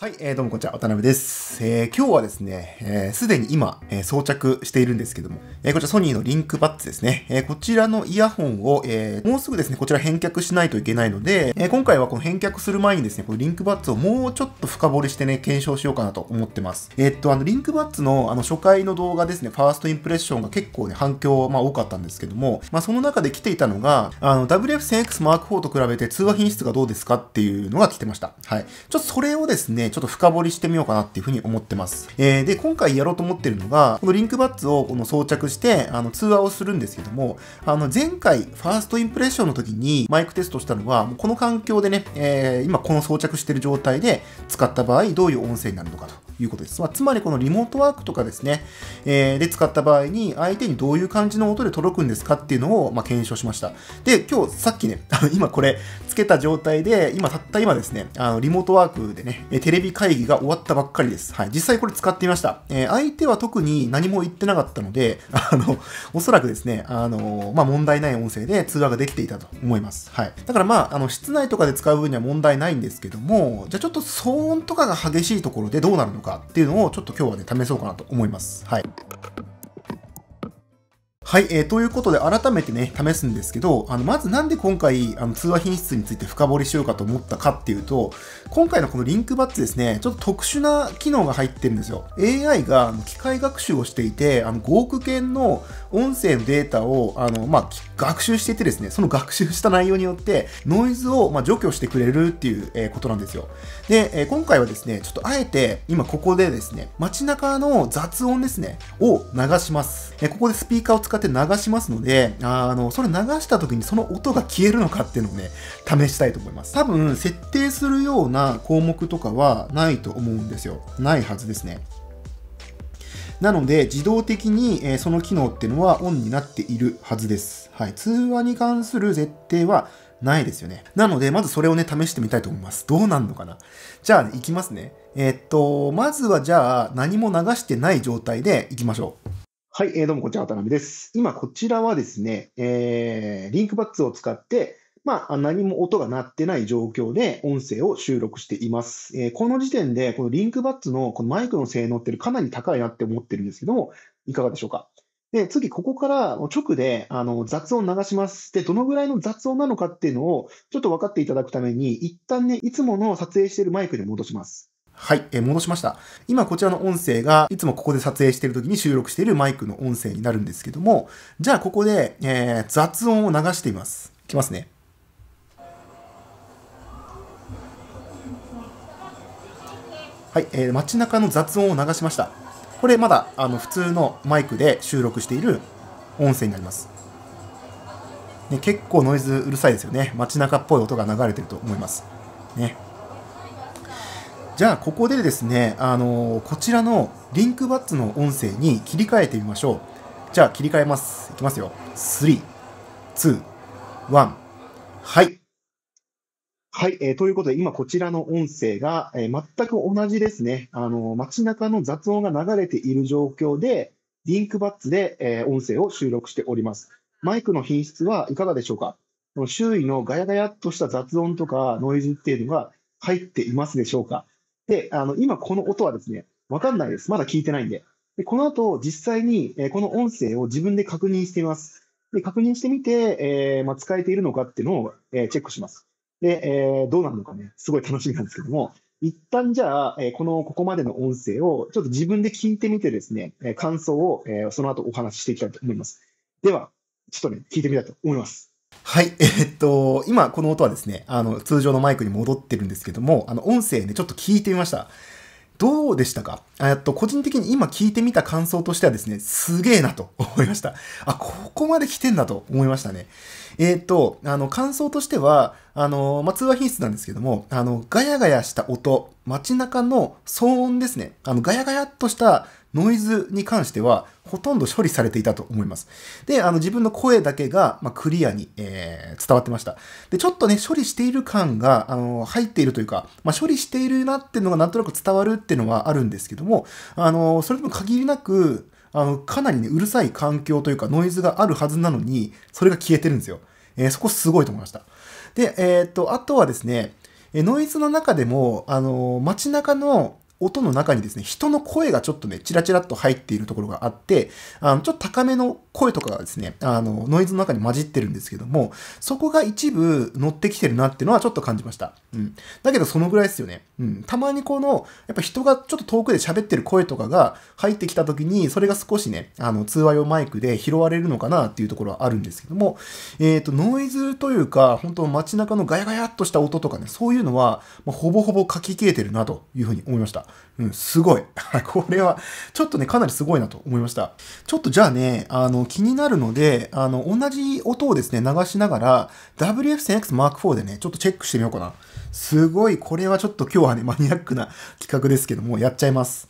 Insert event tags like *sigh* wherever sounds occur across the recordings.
はい、えー、どうもこんにちは、渡辺です。えー、今日はですね、す、えー、で、に今、えー、装着しているんですけども、えー、こちらソニーのリンクバッツですね。えー、こちらのイヤホンを、えー、もうすぐですね、こちら返却しないといけないので、えー、今回はこの返却する前にですね、このリンクバッツをもうちょっと深掘りしてね、検証しようかなと思ってます。えー、っと、あの、リンクバッツのあの初回の動画ですね、ファーストインプレッションが結構ね、反響、まあ多かったんですけども、まあその中で来ていたのが、あの、WF1000X Mark IV と比べて通話品質がどうですかっていうのが来てました。はい。ちょっとそれをですね、ちょっと深掘りしてみようかなっていうふうに思ってます。えー、で、今回やろうと思ってるのが、このリンクバッツをこの装着して、あの、通話をするんですけども、あの、前回、ファーストインプレッションの時にマイクテストしたのは、もうこの環境でね、えー、今この装着してる状態で使った場合、どういう音声になるのかということです。まあ、つまりこのリモートワークとかですね、えー、で使った場合に相手にどういう感じの音で届くんですかっていうのを、まあ、検証しました。で、今日さっきね、あの今これつけた状態で、今たった今ですね、あのリモートワークでね、テレレビ会議が終わったばっかりです。はい。実際これ使っていました。えー、相手は特に何も言ってなかったので、*laughs* あの、おそらくですね、あの、まあ、問題ない音声で通話ができていたと思います。はい。だからまあ、あの、室内とかで使う分には問題ないんですけども、じゃあちょっと騒音とかが激しいところでどうなるのかっていうのをちょっと今日はね、試そうかなと思います。はい。はい、えー、ということで改めてね、試すんですけど、あの、まずなんで今回、あの、通話品質について深掘りしようかと思ったかっていうと、今回のこのリンクバッジですね、ちょっと特殊な機能が入ってるんですよ。AI が機械学習をしていて、あの、5億件の音声のデータを、あの、まあ、学習していてですね、その学習した内容によって、ノイズを、ま除去してくれるっていう、えことなんですよ。で、え今回はですね、ちょっとあえて、今ここでですね、街中の雑音ですね、を流します。えここでスピーカーを使って流しますので、あの、それ流した時にその音が消えるのかっていうのをね、試したいと思います。多分、設定するような項目とかはないと思うんですよ。ないはずですね。なので、自動的に、えその機能っていうのはオンになっているはずです。はい。通話に関する設定はないですよね。なので、まずそれをね、試してみたいと思います。どうなんのかなじゃあ、行きますね。えー、っと、まずはじゃあ、何も流してない状態で行きましょう。はい、えー、どうも、こんにちは、渡辺です。今、こちらはですね、えー、リンクバッツを使って、まあ、何も音が鳴ってない状況で音声を収録しています。えー、この時点で、このリンクバッツのこのマイクの性能ってかなり高いなって思ってるんですけども、いかがでしょうか。で、次、ここから直であの雑音流します。で、どのぐらいの雑音なのかっていうのを、ちょっと分かっていただくために、一旦ね、いつもの撮影しているマイクに戻します。はい、えー、戻しました。今こちらの音声が、いつもここで撮影している時に収録しているマイクの音声になるんですけども、じゃあここで、えー、雑音を流しています。いきますね。はい、えー、街中の雑音を流しました。これまだあの普通のマイクで収録している音声になります。ね、結構ノイズうるさいですよね。街中っぽい音が流れてると思います。ね。じゃあここでですね、あのー、こちらのリンクバッツの音声に切り替えてみましょう。じゃあ切り替えます。いきますよ。3、2、1。はい。はい、えー、ということで、今こちらの音声が、えー、全く同じですね。あのー、街中の雑音が流れている状況で、リンクバッツで、えー、音声を収録しております。マイクの品質はいかがでしょうか周囲のガヤガヤっとした雑音とかノイズっていうのが入っていますでしょうかで、あの、今この音はですね、わかんないです。まだ聞いてないんで。で、この後、実際に、えこの音声を自分で確認してみます。で、確認してみて、えー、まあ、使えているのかっていうのを、えー、チェックします。で、えー、どうなるのかね、すごい楽しみなんですけども、一旦じゃあ、えこの、ここまでの音声を、ちょっと自分で聞いてみてですね、え感想を、えその後お話ししていきたいと思います。では、ちょっとね、聞いてみたいと思います。はい。*laughs* えっと、今、この音はですね、あの、通常のマイクに戻ってるんですけども、あの、音声で、ね、ちょっと聞いてみました。どうでしたかえっと、個人的に今聞いてみた感想としてはですね、すげえなと *laughs* 思いました。あ、ここまで来てんだと思いましたね。えっと、あの、感想としては、あの、まあ、通話品質なんですけども、あの、ガヤガヤした音、街中の騒音ですね。あの、ガヤガヤっとしたノイズに関してはほとんど処理されていたと思います。で、あの自分の声だけが、まあ、クリアに、えー、伝わってました。で、ちょっとね、処理している感が、あの、入っているというか、まあ、処理しているなっていうのがなんとなく伝わるっていうのはあるんですけども、あの、それでも限りなく、あの、かなりね、うるさい環境というかノイズがあるはずなのに、それが消えてるんですよ。えー、そこすごいと思いました。で、えー、っと、あとはですね、ノイズの中でも、あの、街中の音の中にですね、人の声がちょっとね、チラチラっと入っているところがあって、あの、ちょっと高めの声とかがですね、あの、ノイズの中に混じってるんですけども、そこが一部乗ってきてるなっていうのはちょっと感じました。うん。だけどそのぐらいですよね。うん。たまにこの、やっぱ人がちょっと遠くで喋ってる声とかが入ってきた時に、それが少しね、あの、通話用マイクで拾われるのかなっていうところはあるんですけども、えっ、ー、と、ノイズというか、本当街中のガヤガヤっとした音とかね、そういうのは、まあ、ほぼほぼ書き切れてるなというふうに思いました。うん、すごい。*laughs* これは、ちょっとね、かなりすごいなと思いました。ちょっとじゃあね、あの、気になるので、あの、同じ音をですね、流しながら、WF1000X Mark IV でね、ちょっとチェックしてみようかな。すごい、これはちょっと今日はね、マニアックな企画ですけども、やっちゃいます。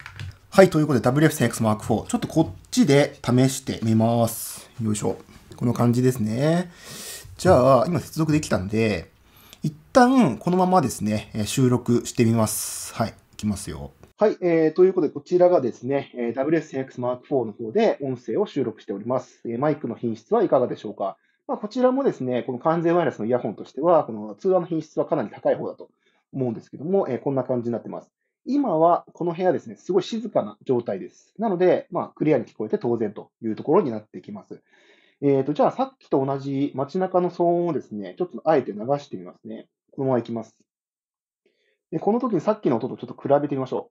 はい、ということで WF1000X Mark IV。ちょっとこっちで試してみます。よいしょ。この感じですね。じゃあ、今接続できたんで、一旦このままですね、収録してみます。はい。きますよ。はい、えー、ということで、こちらがですね、えー、w s 1 x Mark IV の方で音声を収録しております。えー、マイクの品質はいかがでしょうか。まあ、こちらもですね、この完全ワイヤレスのイヤホンとしては、この通話の品質はかなり高い方だと思うんですけども、えー、こんな感じになってます。今はこの部屋ですね、すごい静かな状態です。なので、まあ、クリアに聞こえて当然というところになってきます。えっ、ー、と、じゃあさっきと同じ街中の騒音をですね、ちょっとあえて流してみますね。このままいきます。で、この時にさっきの音とちょっと比べてみましょ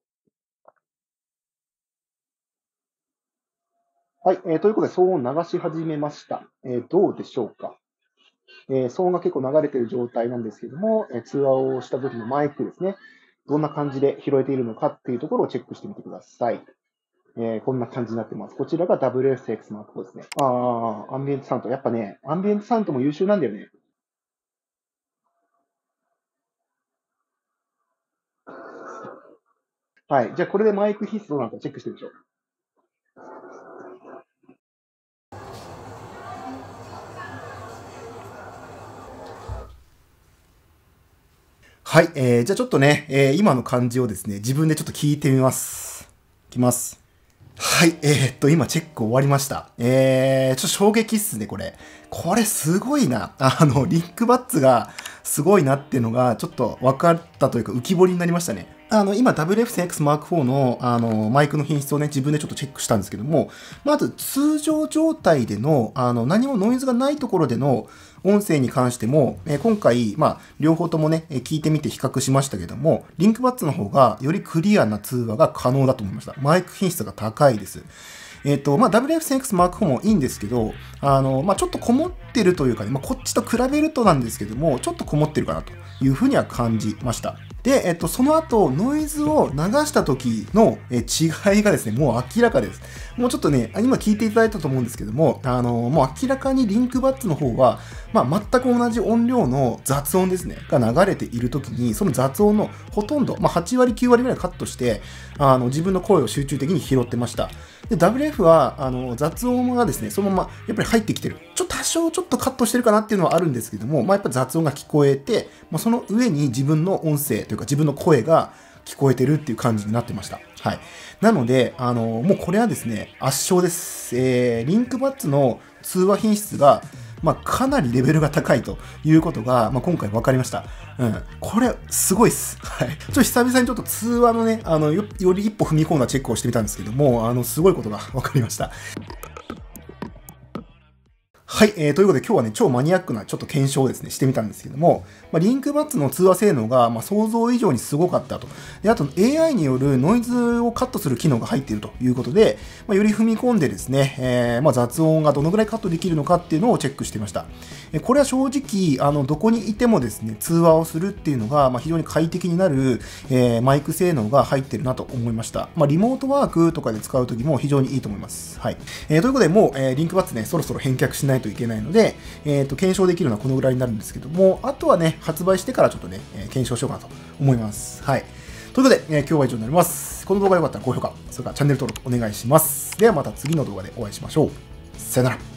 う。はい、えー、ということで、騒音を流し始めました。えー、どうでしょうか、えー、騒音が結構流れている状態なんですけども、え通話をした時のマイクですね、どんな感じで拾えているのかっていうところをチェックしてみてください。えー、こんな感じになってます。こちらが WSX のアプですね。ああ、アンビエントサウンド。やっぱね、アンビエントサウンドも優秀なんだよね。はい。じゃあ、これでマイク必須どうなのかチェックしてみましょう。はい。えー、じゃあちょっとね、えー、今の感じをですね、自分でちょっと聞いてみます。いきます。はい。えー、っと、今チェック終わりました。えー、ちょっと衝撃っすね、これ。これすごいな。あの、リンクバッツが、すごいなっていうのがちょっと分かったというか浮き彫りになりましたね。あの、今 WF1000X M4 の、あの、マイクの品質をね、自分でちょっとチェックしたんですけども、まず通常状態での、あの、何もノイズがないところでの音声に関しても、え今回、まあ、両方ともね、え聞いてみて比較しましたけども、リンクバッツの方がよりクリアな通話が可能だと思いました。マイク品質が高いです。えっ、ー、と、まあ、w f 0 x Mark IV もいいんですけど、あの、まあ、ちょっとこもってるというかね、まあ、こっちと比べるとなんですけども、ちょっとこもってるかなというふうには感じました。で、えっと、その後、ノイズを流した時の違いがですね、もう明らかです。もうちょっとね、今聞いていただいたと思うんですけども、あの、もう明らかにリンクバッツの方は、まあ、全く同じ音量の雑音ですね、が流れている時に、その雑音のほとんど、まあ、8割、9割ぐらいカットして、あの、自分の声を集中的に拾ってました。で、w m f は、あの、雑音がですね、そのまま、やっぱり入ってきてる。ちょっと多少ちょっとカットしてるかなっていうのはあるんですけども、まあ、やっぱ雑音が聞こえて、まあ、その上に自分の音声というか自分の声が聞こえてるっていう感じになってました。はい。なので、あの、もうこれはですね、圧勝です。えー、リンクバッツの通話品質が、まあ、かなりレベルが高いということが、まあ、今回分かりました。うん。これ、すごいっす。はい。ちょ、っと久々にちょっと通話のね、あのよ、より一歩踏み込んだチェックをしてみたんですけども、あの、すごいことが分かりました。はい、えー、ということで今日はね、超マニアックなちょっと検証をですね、してみたんですけども、まあ、リンクバッツの通話性能が、まあ、想像以上にすごかったと。で、あと AI によるノイズをカットする機能が入っているということで、まあ、より踏み込んでですね、えー、まあ、雑音がどのぐらいカットできるのかっていうのをチェックしていました。えこれは正直、あの、どこにいてもですね、通話をするっていうのが、まあ、非常に快適になる、えー、マイク性能が入ってるなと思いました。まあ、リモートワークとかで使うときも非常にいいと思います。はい。えー、ということで、もう、えリンクバッツね、そろそろ返却しないとといけないので、えっ、ー、と、検証できるのはこのぐらいになるんですけども、あとはね、発売してからちょっとね、え検証しようかなと思います。はい。ということで、えー、今日は以上になります。この動画が良かったら高評価、それからチャンネル登録お願いします。ではまた次の動画でお会いしましょう。さよなら。